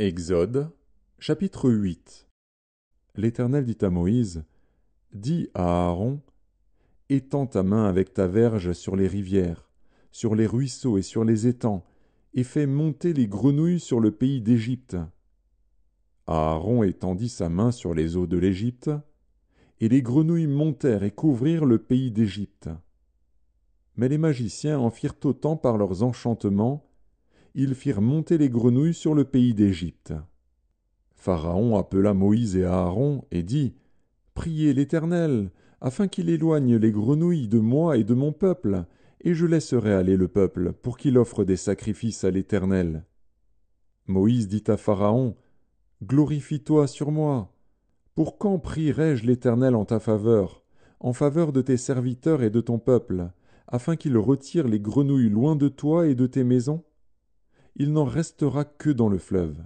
Exode chapitre 8 L'Éternel dit à Moïse, Dis à Aaron, Étends ta main avec ta verge sur les rivières, sur les ruisseaux et sur les étangs, et fais monter les grenouilles sur le pays d'Égypte. Aaron étendit sa main sur les eaux de l'Égypte, et les grenouilles montèrent et couvrirent le pays d'Égypte. Mais les magiciens en firent autant par leurs enchantements ils firent monter les grenouilles sur le pays d'Égypte. Pharaon appela Moïse et Aaron et dit Priez l'Éternel, afin qu'il éloigne les grenouilles de moi et de mon peuple, et je laisserai aller le peuple, pour qu'il offre des sacrifices à l'Éternel. Moïse dit à Pharaon Glorifie-toi sur moi. Pour quand prierai-je l'Éternel en ta faveur, en faveur de tes serviteurs et de ton peuple, afin qu'il retire les grenouilles loin de toi et de tes maisons il n'en restera que dans le fleuve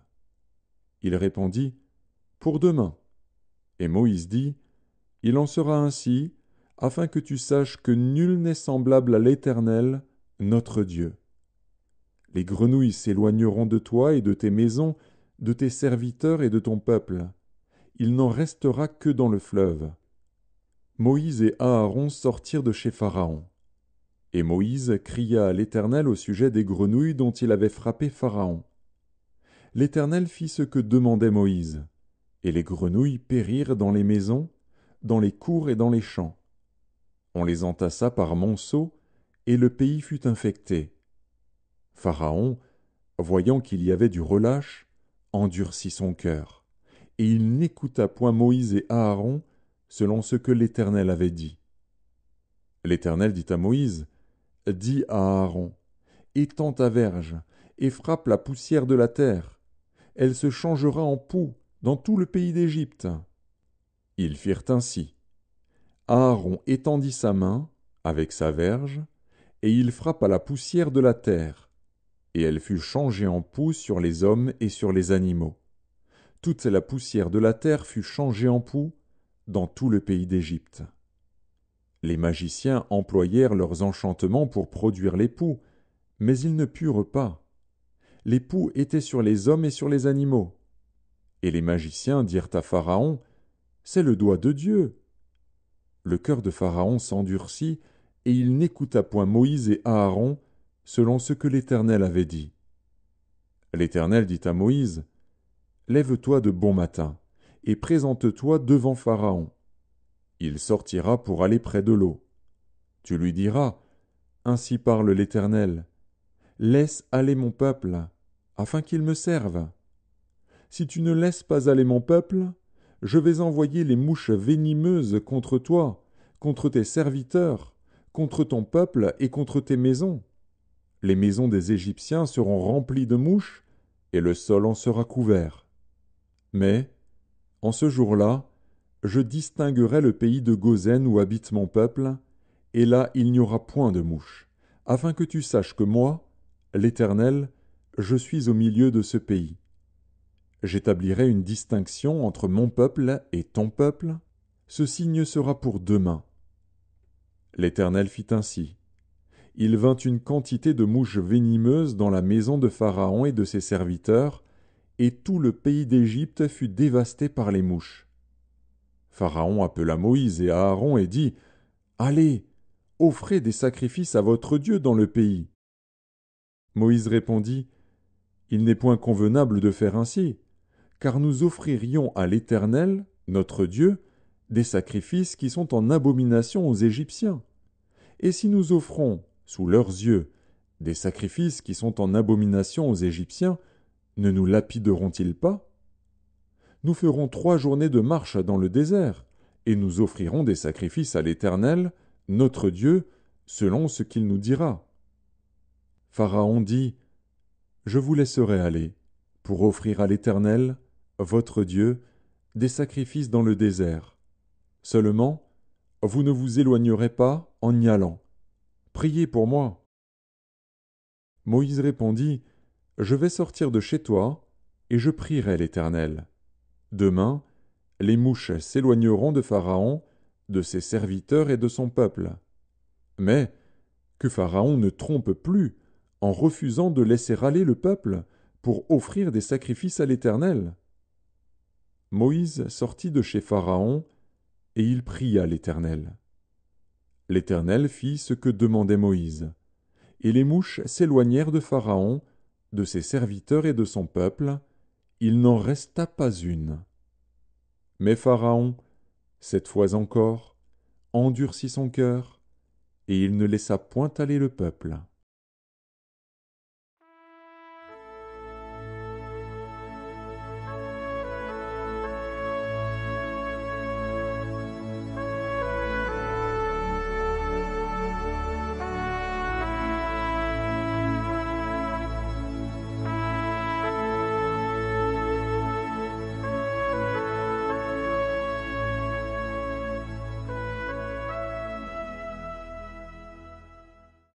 il répondit pour demain et moïse dit il en sera ainsi afin que tu saches que nul n'est semblable à l'éternel notre dieu les grenouilles s'éloigneront de toi et de tes maisons de tes serviteurs et de ton peuple il n'en restera que dans le fleuve moïse et aaron sortirent de chez pharaon et Moïse cria à l'Éternel au sujet des grenouilles dont il avait frappé Pharaon. L'Éternel fit ce que demandait Moïse, et les grenouilles périrent dans les maisons, dans les cours et dans les champs. On les entassa par monceaux, et le pays fut infecté. Pharaon, voyant qu'il y avait du relâche, endurcit son cœur, et il n'écouta point Moïse et Aaron, selon ce que l'Éternel avait dit. L'Éternel dit à Moïse, dit à Aaron, Étends ta verge, et frappe la poussière de la terre. Elle se changera en poux dans tout le pays d'Égypte. Ils firent ainsi. Aaron étendit sa main, avec sa verge, et il frappa la poussière de la terre, et elle fut changée en poux sur les hommes et sur les animaux. Toute la poussière de la terre fut changée en poux dans tout le pays d'Égypte. Les magiciens employèrent leurs enchantements pour produire l'époux, mais ils ne purent pas. L'époux était sur les hommes et sur les animaux. Et les magiciens dirent à Pharaon C'est le doigt de Dieu. Le cœur de Pharaon s'endurcit, et il n'écouta point Moïse et Aaron, selon ce que l'Éternel avait dit. L'Éternel dit à Moïse Lève-toi de bon matin, et présente-toi devant Pharaon il sortira pour aller près de l'eau. Tu lui diras, Ainsi parle l'Éternel, Laisse aller mon peuple, afin qu'il me serve. Si tu ne laisses pas aller mon peuple, je vais envoyer les mouches venimeuses contre toi, contre tes serviteurs, contre ton peuple et contre tes maisons. Les maisons des Égyptiens seront remplies de mouches, et le sol en sera couvert. Mais, en ce jour-là, je distinguerai le pays de gozen où habite mon peuple, et là il n'y aura point de mouches, afin que tu saches que moi, l'Éternel, je suis au milieu de ce pays. J'établirai une distinction entre mon peuple et ton peuple, ce signe sera pour demain. L'Éternel fit ainsi. Il vint une quantité de mouches venimeuses dans la maison de Pharaon et de ses serviteurs, et tout le pays d'Égypte fut dévasté par les mouches. Pharaon appela Moïse et Aaron et dit Allez, offrez des sacrifices à votre Dieu dans le pays. Moïse répondit Il n'est point convenable de faire ainsi, car nous offririons à l'Éternel, notre Dieu, des sacrifices qui sont en abomination aux Égyptiens. Et si nous offrons, sous leurs yeux, des sacrifices qui sont en abomination aux Égyptiens, ne nous lapideront-ils pas nous ferons trois journées de marche dans le désert, et nous offrirons des sacrifices à l'Éternel, notre Dieu, selon ce qu'il nous dira. Pharaon dit, Je vous laisserai aller, pour offrir à l'Éternel, votre Dieu, des sacrifices dans le désert. Seulement, vous ne vous éloignerez pas en y allant. Priez pour moi. Moïse répondit, Je vais sortir de chez toi, et je prierai l'Éternel. Demain, les mouches s'éloigneront de Pharaon, de ses serviteurs et de son peuple. Mais que Pharaon ne trompe plus, en refusant de laisser aller le peuple, pour offrir des sacrifices à l'Éternel. Moïse sortit de chez Pharaon, et il pria l'Éternel. L'Éternel fit ce que demandait Moïse, et les mouches s'éloignèrent de Pharaon, de ses serviteurs et de son peuple, il n'en resta pas une. Mais Pharaon, cette fois encore, endurcit son cœur, et il ne laissa point aller le peuple.